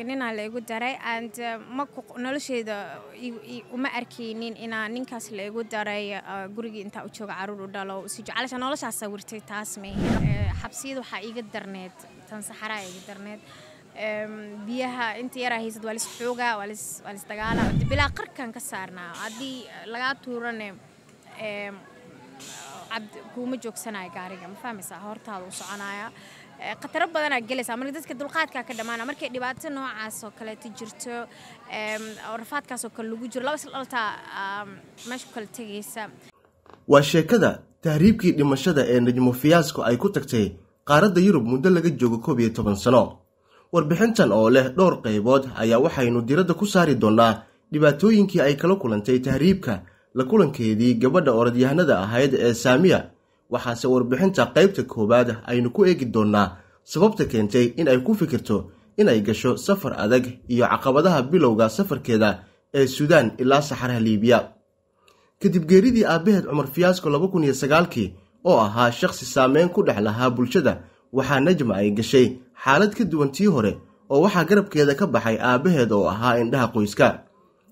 ninaa la igu daray and uh, nolosheeda uma arkaynin inaa ninkaas la igu daray uh, gurigii intaa u jooga caruur u dhalo sijeclasha noloshaas sawirtay taas may uh, xabsiyada waxaa iga darneed tan saxaraa iga darneed um, biyaha inta yaraa haysad waa lis xoogaa waa lis waa lis dagaala bilaa qarkan ka saarnaa haddii lagaa tuurane um, cabd kuuma joogsanayo gaariga ma fahmaysaa hortaada u soconaya Eh, khataro badanaa gelaysaa marka dadka dulqaadkaa ka dhammaana markay dhibaato noocaas oo kaleeto jirto rafaadkaasoo kale lagu jiro laba meesha kale tegaysa waa sheekada tahriibkii dhimashada ee najmo fiyaasku ay ku tagtay qaaradda yurub muddo laga joogo koob iyo toban sano warbixintan oo leh dhowr qaybood ayaa waxaynu diradda ku saari doonnaa dhibaatooyinkii ay kala kulantay tahriibka la kulankeedii gabadha orodyahanada ahayd ee saamiya waxaase warbixinta qaybta koowaad aynu ku eegi doonnaa sababta keentay in ay ku fikirto inay gasho safar adag iyo caqabadaha bilowga safarkeeda ee suudaan ilaa saxaraha liibiya kadib geeridii aabaheed cumar fiyaasko laba kun iyo sagaalkii oo ahaa shakhsi saameyn ku dhex lahaa bulshada waxaa najma ay gashay xaalad ka duwan tii hore oo waxaa garabkeeda ka baxay aabbaheed oo ahaa indhaha qoyska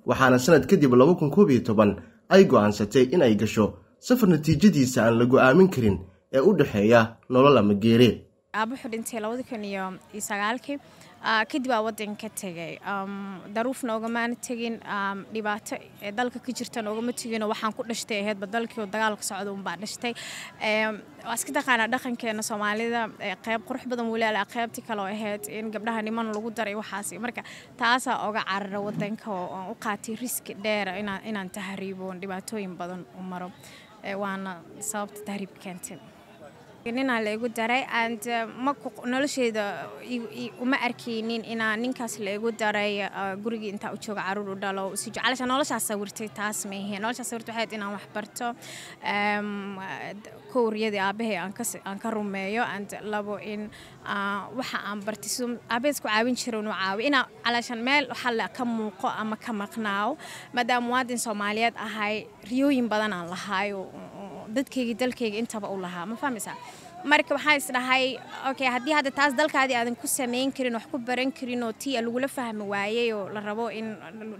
waxaana sanad kadib laba kun koob iyo toban ay go'aansatay inay gasho safar natiijadiisa aan la go'aamin karin ee u dhexeeya nolola mageere aabbuxuu dhintay labadi kun iyo sagaalkii ah, kadib aa wadanka tegay daruufna ogamaana tegin dhibaato ee dalka ka jirtana ogama tegino waxaan ku dhashtay aheydba dalkii oo dagaalka socda unbaa dhashtay waa iska taqaanaa dhaqankeena soomaalida qeyb qurux badan wulaala qeybtii kaleo ahayd in gabdhaha niman lagu daray waxaas marka taasaa oga carara wadanka oo aan u qaatay riski dheera inaan tahriibo dhibaatooyin badan u maro waana sababta tahriib keentay ninaa la igu daray and uh, nolosheeda uma arkaynin inaa ninkaas la igu daray uh, gurigii intaa u jooga caruur u dhalo sijcalasha noloshaas sawirtay taas maihe noloshaas sawirtay waxayd inaan wax barto kowriyadii aabbahay aan ka rumeeyo and labo in uh, waxa aan bartay siduu um, aabbahees ku caawin jira inuu caawiyo inaa calaashan meel waxa la ka muuqo ama ka maqnaaw maadaama muwaadin soomaaliyeed ahay riyooyin badan aan lahaayo dadkayga dalkayga intaba u lahaa ma fahmaysaa marka waxaan isdhahay okay haddii hadda taas dalkaadii aadan ku samayn karin wax ku baran karin oo tia lagula fahmi waayey oo la rabo in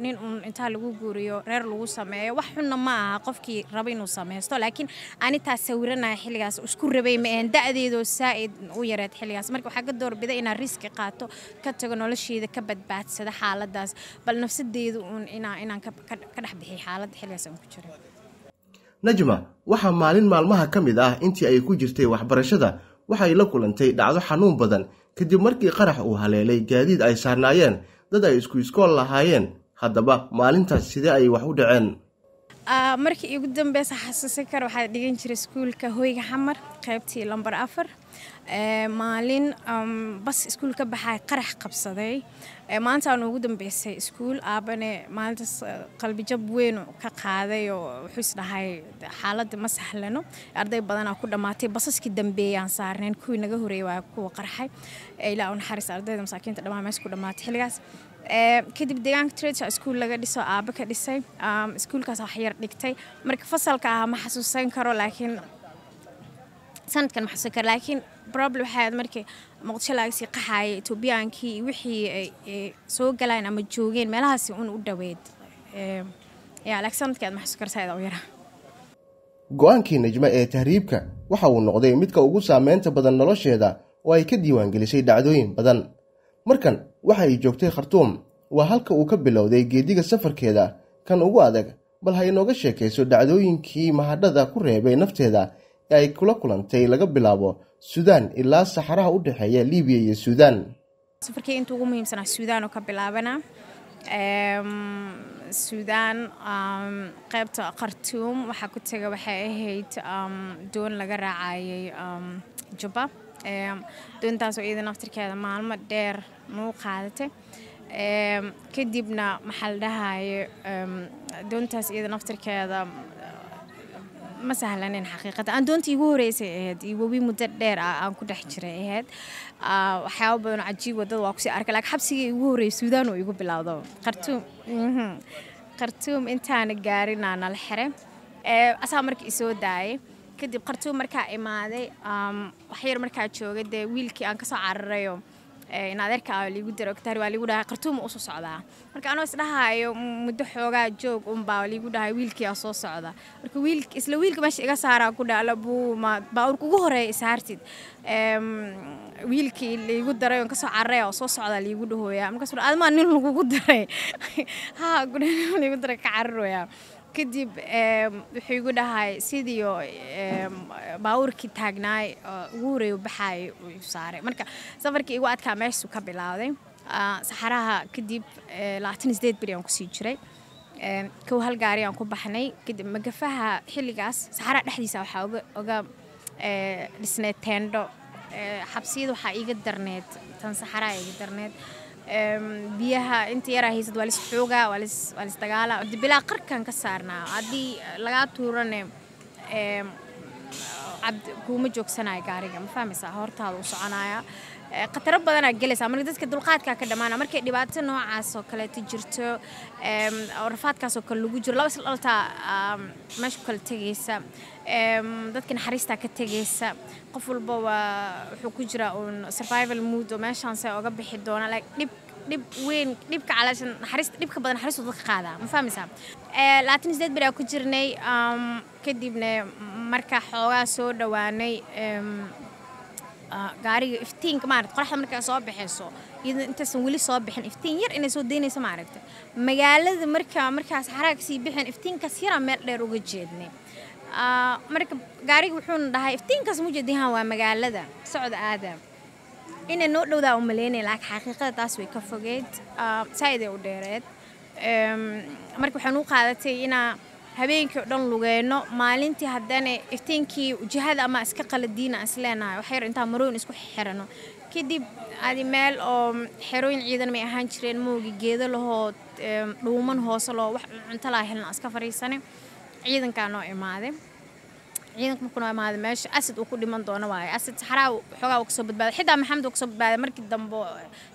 nin uun intaa lagu guuriyo reer lagu sameeyo wax xunna ma aha qofkii raba inuu sameysto laakiin anitaa sawiranaya xilligaas isku rabay ma ahan da-deedoo saa'id u yareed xilligaas marka waxaa ka doorbida inaan riski qaato ka tago nolosheeda ka badbaadsada xaaladaas bal nafsadeeda uun inaan ka dhex bixiy xaaladda xilligaas aan ku jiray najma waxaa maalin maalmaha ka mid ah intii ay ku jirtay waxbarashada waxay la kulantay dhacdo xanuun badan kadib markii qarax uu haleelay gaadiid ay saarnaayeen dad ay isku iskool lahaayeen haddaba maalintaas sidee ay wax u dhaceen ah, markii igu dambeysa xasuusan kara waxaa dhigan jiray iskuulka hoyga xamar qaybtii lombar afar Eh, maalin bas iskuul ka baxay qarax qabsaday eh, maantaan ugu dambeysay iskuul aabane maalintaas eh, qalbijab weynu ka qaaday oo wuxuu isdhahay xaaladda ma sahlano arday badanaa ku dhammaatay basaskii dambeeyaan saarneen kuwii naga horeeyay waa kuwa qarxay ilaa u naxariis ardayda masaakiinta dhammaan meesha ku dhammaatay xilligaas kadib deegaanka trade iskuul laga dhiso aabo ka dhisay iskuulkaas wax yar dhigtay marka fasalka ah ma xasuusan karo laakiin sanadkan maxasakar laakiin roble waxaa markii muqdisho laagasii qaxaaya etoobiyaankii iyo wixii soo galaan ama joogeen meelahaasi un u dhaweyd ehm, laakiin sanadkii aad maxasakar saa'id u yaraa go-aankii najmo ee tahriibka waxa uu noqday midka ugu saameynta badan nolosheeda oo ay ka diiwaangelisay dhacdooyin badan markan waxa ay joogtay khartuum waa halka uu ka bilowday geediga safarkeeda kan ugu adag bal ha inooga sheekayso dhacdooyinkii mahadhada ku reebay nafteeda ee ay kula kulantay laga bilaabo suudaan ilaa saxaraha u dhexeeya libiya iyo suudaan safarkii inta ugu muhiimsanaa suudaan oo ka bilaabana suudaan qeybta khartuum waxaa ku taga waxay ahayd doon laga raacayay juba doontaasoo iyada naftirkeeda maalmo dheer nuu qaadatay kadibna maxaa la doontaas iyada naftirkeeda ma sahlanin xaqiiqata andoonta igu horeysay ahayd iyo webi muddo dheer ah aan ku dhex jiray ahayd waxyaabo badan cajiib wadada waa kusii arkay laakiin xabsigii igu horreeyay suudaan oo igu bilowdo khartuum mhm. khartuum intaana gaarin aa nala xire asaa marka isoo daayay kadib khartuum markaa imaaday waxyar markaa joogay dee wiilkii aan kasoo cararayo adeerka aa liigu dira ogtaar waa liigu dhahay qartuuma usoo socdaa marka anoo isdhahayo muddo xoogaa joog unbaa liigu dhahay wiilkiiaa soo socda marka wiil isla wiilka meesha iga saaraa ku dhaala buuma baaurka ugu horeeya ishaartid wiilkii liigu daray oon kasoo cararay oo soo socdaa liigu dhahooya markaas admaa nin lagugu daray ha liigu daray ka cararooyaa kadib wuxuu igu dhahay sidiio baabuurkii taagnaay ugu horeey baxaay saaray marka safarkii igu adkaa meeshasuu ka bilaaday ah, saxaraha kadib eh, labaatan sideed beri aan kusii jiray kow hal gaari aan ku baxnay kadib magafaha xilligaas saxaraha dhexdiisa waxaa oga eh, dhisneed teendho eh, xabsiyada waxaa iiga darneed tan saxaraha iga darneed biyaha inta yaraa haysad waa lis xoogaa waa lis waa lis dagaalaa bilaa qarkaan ka saarnaa haddii eh, lagaa tuurane cabd kuuma joogsanayo gaariga ma fahmaysaa hortaada u soconaya Eh, khataro badanaad gelaysaa marka dadka dulqaadkaa ka dhammaana markay dhibaato noocaas kaleeto jirto rafaadkaasoo kale lagu jiro laba isdhaltaa meesha kale tegaysa dadka naxariistaa ka tegaysa qof walba waa wuxuu ku jiraa uun survival mood oo meeshaanse oga bixi doona like dhib dhib weyn dhibka calaashan naxariista dhibka badan naxariistu dadka qaadaa ma fahmaysaa eh, labaatan sideed beri aa ku jirnay kadibna marka xoogaa soo dhowaanay gaariga iftiinka maarata qoraxda markaa soo baxayso iyadoo intaysan weli soo bixin iftiin yar inay soo daynayso maaragta magaalada markaa markaas xaraag sii bixin iftiinkaas yaraa meel dheer uga jeednay ah, marka gaariga wuxuuna dhahay iftiinkaas mujeedihan waa magaalada socod aada inay noo dhowdaa u malaynaya laakiin xaqiiqada taas way ka fogeyd ah, saaid ay u dheereed marka waxaan u qaadatay inaa habeenkii o dhan lugeeno maalintii haddana iftiinkii jihada ama iska qaladiina aan isleenahay waxyar intaa marooyin isku xirano kadib adi meel oo xerooyin ciidan may ahaan jireen moogi geedo lahoo dhuuman hoose loo wax cunto laha helna iska fariisane ciidankaa noo imaaday ciidanka markuna imaada meesha acid uu ku dhiman doono waaye acid saxaraa xoogaa kasoo badbaaday xitaa maxamed uu kasoo badbaaday markii dambe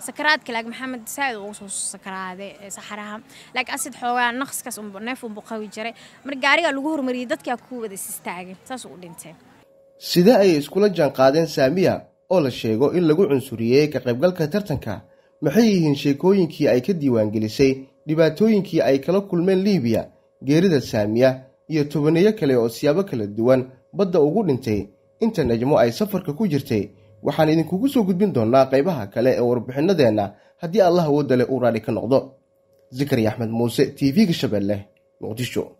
sakaraadka laag maxamed saa'id ugu soo sakaraaday eh, saxaraha laakiin acid xoogaa naqskaas unbu neef unbu qawi jaray marka gaarigaa lagu hormariyey dadkaa ku wada is saas uu dhintay sidee ayay iskula jaanqaadeen saamiya oo la sheego in lagu cunsuriyey ka qaybgalka tartanka maxay yihiin sheekooyinkii ay ka diiwaangelisay dhibaatooyinkii ay kala kulmeen liibiya geerida saamiya iyo tobaneeyo kale oo siyaabo kala duwan badda ugu dhintay inta najmo ay safarka ku jirtay waxaan idinkugu soo gudbin doonaa qaybaha kale ee warbixinnadeenna haddii allah awoodda leh uu raadhi ka noqdo zikari axmed muuse t v-ga shabeelleh muqdisho